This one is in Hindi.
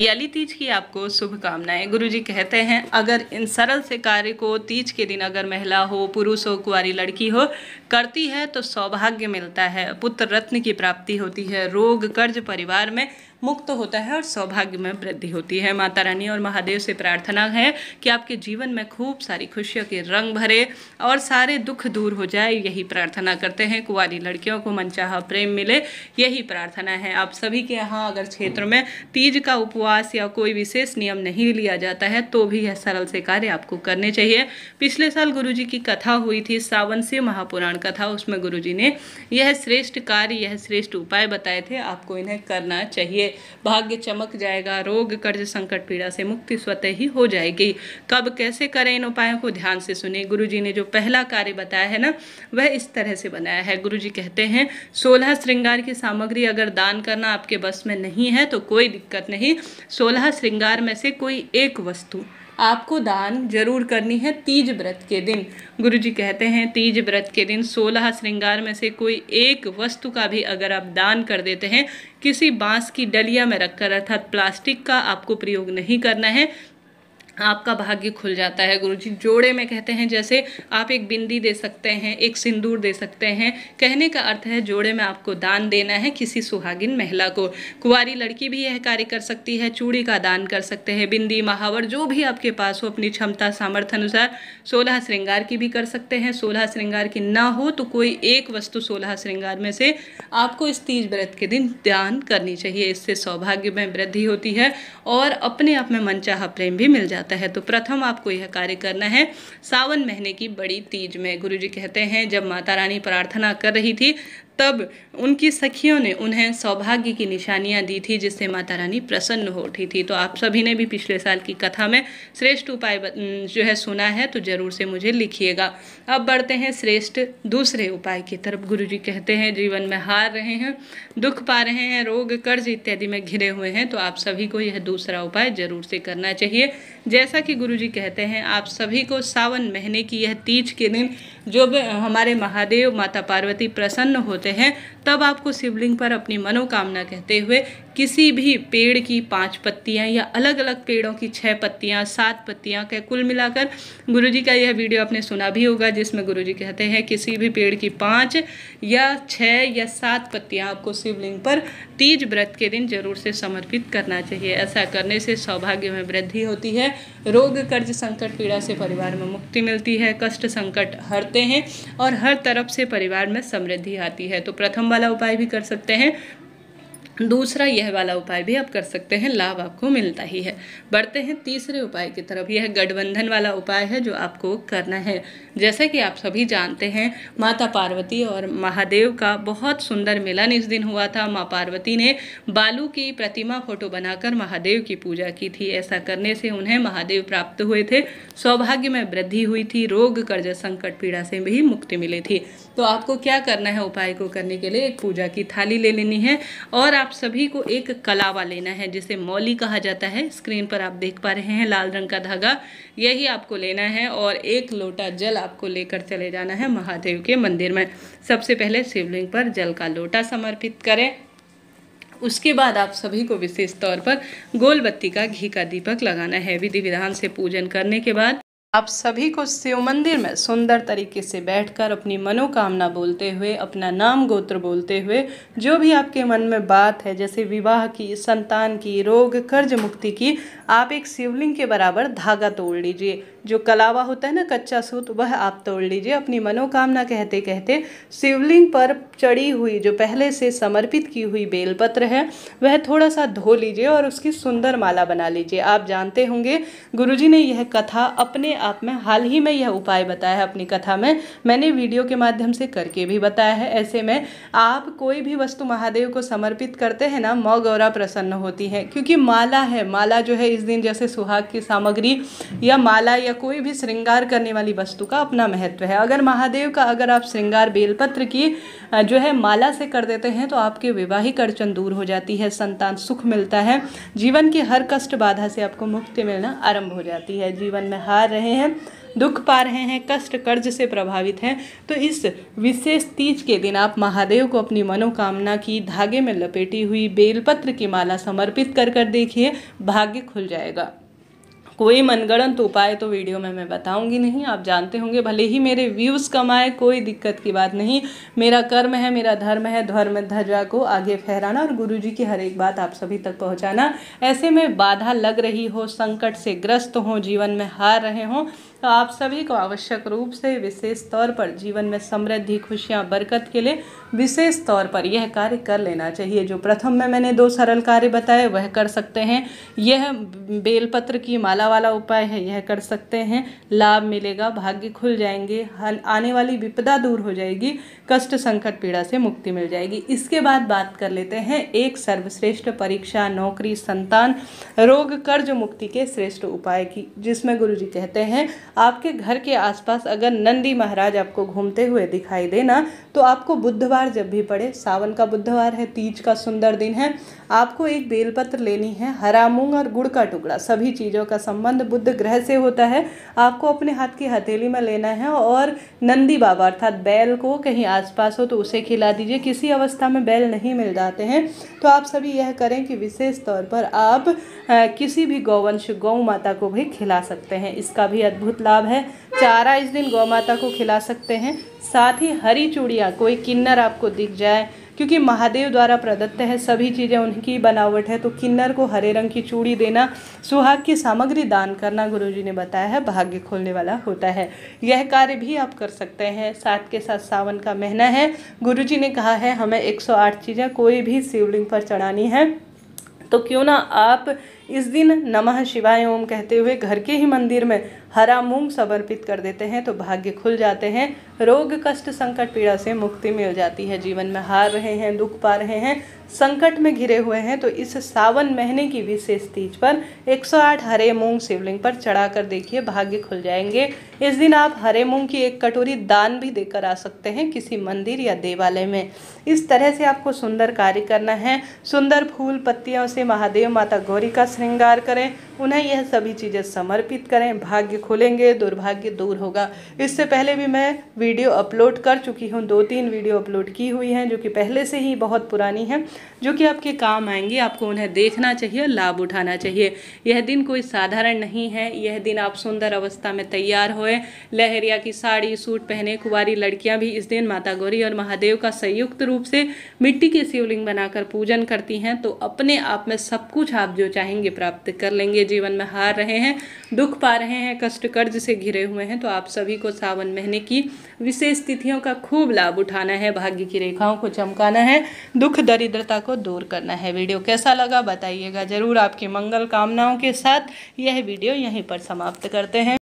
याली तीज की आपको शुभकामनाएं गुरुजी कहते हैं अगर इन सरल से कार्य को तीज के दिन अगर महिला हो पुरुष हो कुआरी लड़की हो करती है तो सौभाग्य मिलता है पुत्र रत्न की प्राप्ति होती है रोग कर्ज परिवार में मुक्त होता है और सौभाग्य में वृद्धि होती है माता रानी और महादेव से प्रार्थना है कि आपके जीवन में खूब सारी खुशियों के रंग भरे और सारे दुख दूर हो जाए यही प्रार्थना करते हैं कुंवारी लड़कियों को मनचाहा प्रेम मिले यही प्रार्थना है आप सभी के यहाँ अगर क्षेत्र में तीज का उपवास या कोई विशेष नियम नहीं लिया जाता है तो भी यह सरल से कार्य आपको करने चाहिए पिछले साल गुरु की कथा हुई थी सावन से महापुराण कथा उसमें गुरु ने यह श्रेष्ठ कार्य यह श्रेष्ठ उपाय बताए थे आपको इन्हें करना चाहिए भाग्य चमक जाएगा रोग कर्ज संकट पीड़ा से मुक्ति स्वतः ही हो जाएगी कब तो कैसे करें इन उपायों को ध्यान से सुने गुरु जी ने जो पहला कार्य बताया है ना वह इस तरह से बनाया है गुरु जी कहते हैं सोलह श्रृंगार की सामग्री अगर दान करना आपके बस में नहीं है तो कोई दिक्कत नहीं सोलह श्रृंगार में से कोई एक वस्तु आपको दान जरूर करनी है तीज व्रत के दिन गुरु जी कहते हैं तीज व्रत के दिन सोलह श्रृंगार में से कोई एक वस्तु का भी अगर आप दान कर देते हैं किसी बांस की डलिया में रखकर अर्थात प्लास्टिक का आपको प्रयोग नहीं करना है आपका भाग्य खुल जाता है गुरु जी जोड़े में कहते हैं जैसे आप एक बिंदी दे सकते हैं एक सिंदूर दे सकते हैं कहने का अर्थ है जोड़े में आपको दान देना है किसी सुहागिन महिला को कुंवारी लड़की भी यह कार्य कर सकती है चूड़ी का दान कर सकते हैं बिंदी महावर जो भी आपके पास हो अपनी क्षमता सामर्थ्य अनुसार सोलह श्रृंगार की भी कर सकते हैं सोलह श्रृंगार की ना हो तो कोई एक वस्तु सोलह श्रृंगार में से आपको इस तीज व्रत के दिन दान करनी चाहिए इससे सौभाग्य में वृद्धि होती है और अपने आप में मनचाहा प्रेम भी मिल जाता जाता है तो प्रथम आपको यह कार्य करना है सावन महीने की बड़ी तीज में गुरु जी कहते हैं जब माता रानी प्रार्थना कर रही थी तब उनकी सखियों ने उन्हें सौभाग्य की निशानियाँ दी थी जिससे माता रानी प्रसन्न हो उठी थी तो आप सभी ने भी पिछले साल की कथा में श्रेष्ठ उपाय जो है सुना है तो ज़रूर से मुझे लिखिएगा अब बढ़ते हैं श्रेष्ठ दूसरे उपाय की तरफ गुरु जी कहते हैं जीवन में हार रहे हैं दुख पा रहे हैं रोग कर्ज इत्यादि में घिरे हुए हैं तो आप सभी को यह दूसरा उपाय ज़रूर से करना चाहिए जैसा कि गुरु जी कहते हैं आप सभी को सावन महीने की यह तीज के दिन जो हमारे महादेव माता पार्वती प्रसन्न होते करते हैं तब आपको शिवलिंग पर अपनी मनोकामना कहते हुए किसी भी पेड़ की पांच पत्तियां या अलग अलग पेड़ों की छह पत्तियां सात पत्तियां के कुल मिलाकर गुरुजी का यह वीडियो आपने सुना भी होगा जिसमें गुरुजी कहते हैं किसी भी पेड़ की पांच या छह या सात पत्तियां आपको शिवलिंग पर तीज व्रत के दिन जरूर से समर्पित करना चाहिए ऐसा करने से सौभाग्य में वृद्धि होती है रोग कर्ज संकट पीड़ा से परिवार में मुक्ति मिलती है कष्ट संकट हरते हैं और हर तरफ से परिवार में समृद्धि आती है है तो प्रथम वाला उपाय भी कर सकते हैं दूसरा यह वाला उपाय भी आप कर सकते हैं लाभ आपको मिलता ही है बढ़ते हैं तीसरे उपाय की तरफ यह गठबंधन वाला उपाय है जो आपको करना है जैसे कि आप सभी जानते हैं माता पार्वती और महादेव का बहुत सुंदर मिलन इस दिन हुआ था माँ पार्वती ने बालू की प्रतिमा फोटो बनाकर महादेव की पूजा की थी ऐसा करने से उन्हें महादेव प्राप्त हुए थे सौभाग्य में वृद्धि हुई थी रोग कर्ज संकट पीड़ा से भी मुक्ति मिली थी तो आपको क्या करना है उपाय को करने के लिए एक पूजा की थाली ले लेनी है और आप आप सभी को एक कलावा लेना है जिसे मौली कहा जाता है स्क्रीन पर आप देख पा रहे हैं लाल रंग का धागा यही आपको लेना है और एक लोटा जल आपको लेकर चले जाना है महादेव के मंदिर में सबसे पहले शिवलिंग पर जल का लोटा समर्पित करें उसके बाद आप सभी को विशेष तौर पर गोल बत्ती का घी का दीपक लगाना है विधि विधान से पूजन करने के बाद आप सभी को शिव मंदिर में सुंदर तरीके से बैठकर अपनी मनोकामना बोलते हुए अपना नाम गोत्र बोलते हुए जो भी आपके मन में बात है जैसे विवाह की संतान की रोग कर्ज मुक्ति की आप एक शिवलिंग के बराबर धागा तोड़ लीजिए जो कलावा होता है ना कच्चा सूत वह आप तोड़ लीजिए अपनी मनोकामना कहते कहते शिवलिंग पर चढ़ी हुई जो पहले से समर्पित की हुई बेलपत्र है वह थोड़ा सा धो लीजिए और उसकी सुंदर माला बना लीजिए आप जानते होंगे गुरुजी ने यह कथा अपने आप में हाल ही में यह उपाय बताया है अपनी कथा में मैंने वीडियो के माध्यम से करके भी बताया है ऐसे में आप कोई भी वस्तु महादेव को समर्पित करते हैं ना मौ गौरा प्रसन्न होती है क्योंकि माला है माला जो है इस दिन जैसे सुहाग की सामग्री या माला या कोई भी श्रृंगार करने वाली वस्तु का अपना महत्व है अगर महादेव का अगर आप श्रृंगार बेलपत्र की जो है माला से कर देते हैं तो आपके विवाहिक अड़चन दूर हो जाती है संतान सुख मिलता है जीवन की हर कष्ट बाधा से आपको मुक्ति मिलना आरंभ हो जाती है जीवन में हार रहे रहे हैं दुख पा रहे हैं कष्ट कर्ज से प्रभावित हैं तो इस विशेष तीज के दिन आप महादेव को अपनी मनोकामना की धागे में लपेटी हुई बेलपत्र की माला समर्पित कर कर देखिए भाग्य खुल जाएगा कोई मनगढ़ंत उपाय तो वीडियो में मैं बताऊंगी नहीं आप जानते होंगे भले ही मेरे व्यूज़ कम आए कोई दिक्कत की बात नहीं मेरा कर्म है मेरा धर्म है धर्म ध्वजा को आगे फहराना और गुरु जी की हर एक बात आप सभी तक पहुँचाना ऐसे में बाधा लग रही हो संकट से ग्रस्त हो जीवन में हार रहे हों तो आप सभी को आवश्यक रूप से विशेष तौर पर जीवन में समृद्धि खुशियाँ बरकत के लिए विशेष तौर पर यह कार्य कर लेना चाहिए जो प्रथम में मैंने दो सरल कार्य बताए वह कर सकते हैं यह बेलपत्र की माला वाला उपाय है यह कर सकते हैं लाभ मिलेगा भाग्य खुल जाएंगे हल आने वाली विपदा दूर हो जाएगी कष्ट संकट पीड़ा से मुक्ति मिल जाएगी इसके बाद बात कर लेते हैं एक सर्वश्रेष्ठ परीक्षा नौकरी संतान रोग कर्ज मुक्ति के श्रेष्ठ उपाय की जिसमें गुरु जी कहते हैं आपके घर के आसपास अगर नंदी महाराज आपको घूमते हुए दिखाई देना तो आपको बुधवार जब भी पड़े सावन का बुधवार है तीज का सुंदर दिन है आपको एक बेलपत्र लेनी है हरा मूंग और गुड़ का टुकड़ा सभी चीज़ों का संबंध बुद्ध ग्रह से होता है आपको अपने हाथ की हथेली में लेना है और नंदी बाबा अर्थात बैल को कहीं आसपास हो तो उसे खिला दीजिए किसी अवस्था में बैल नहीं मिल जाते हैं तो आप सभी यह करें कि विशेष तौर पर आप आ, किसी भी गौवंश गौ माता को भी खिला सकते हैं इसका भी अद्भुत लाभ है चारा इस दिन गौ माता को खिला सकते हैं साथ ही हरी चूड़ियाँ कोई किन्नर आपको दिख जाए क्योंकि महादेव द्वारा प्रदत्त है सभी चीज़ें उनकी बनावट है तो किन्नर को हरे रंग की चूड़ी देना सुहाग की सामग्री दान करना गुरु जी ने बताया है भाग्य खोलने वाला होता है यह कार्य भी आप कर सकते हैं साथ के साथ सावन का महीना है गुरु जी ने कहा है हमें एक चीज़ें कोई भी शिवलिंग पर चढ़ानी है तो क्यों ना आप इस दिन नमः शिवाय ओम कहते हुए घर के ही मंदिर में हरा मूंग समर्पित कर देते हैं तो भाग्य खुल जाते हैं रोग कष्ट संकट पीड़ा से मुक्ति मिल जाती है जीवन में हार रहे हैं दुख पा रहे हैं संकट में घिरे हुए हैं तो इस सावन महीने की विशेष तीज पर 108 हरे मूंग शिवलिंग पर चढ़ाकर देखिए भाग्य खुल जाएंगे इस दिन आप हरे मूंग की एक कटोरी दान भी देकर आ सकते हैं किसी मंदिर या देवालय में इस तरह से आपको सुंदर कार्य करना है सुंदर फूल पत्तियों से महादेव माता गौरी का श्रृंगार करें उन्हें यह सभी चीज़ें समर्पित करें भाग्य खुलेंगे दुर्भाग्य दूर होगा इससे पहले भी मैं वीडियो अपलोड कर चुकी हूँ दो तीन वीडियो अपलोड की हुई हैं जो कि पहले से ही बहुत पुरानी है जो कि आपके काम आएंगे आपको उन्हें देखना चाहिए लाभ उठाना चाहिए यह दिन कोई साधारण नहीं है यह दिन आप सुंदर अवस्था में तैयार होए लहरिया की साड़ी सूट पहने कुंवारी लड़कियां भी इस दिन माता गौरी और महादेव का संयुक्त रूप से मिट्टी के शिवलिंग बनाकर पूजन करती हैं तो अपने आप में सब कुछ आप जो चाहेंगे प्राप्त कर लेंगे जीवन में हार रहे हैं दुख पा रहे हैं कष्ट कर्ज से घिरे हुए हैं तो आप सभी को सावन महीने की विशेष तिथियों का खूब लाभ उठाना है भाग्य की रेखाओं को चमकाना है दुख दरिद्रता व्यर्थता को दूर करना है वीडियो कैसा लगा बताइएगा ज़रूर आपकी मंगल कामनाओं के साथ यह वीडियो यहीं पर समाप्त करते हैं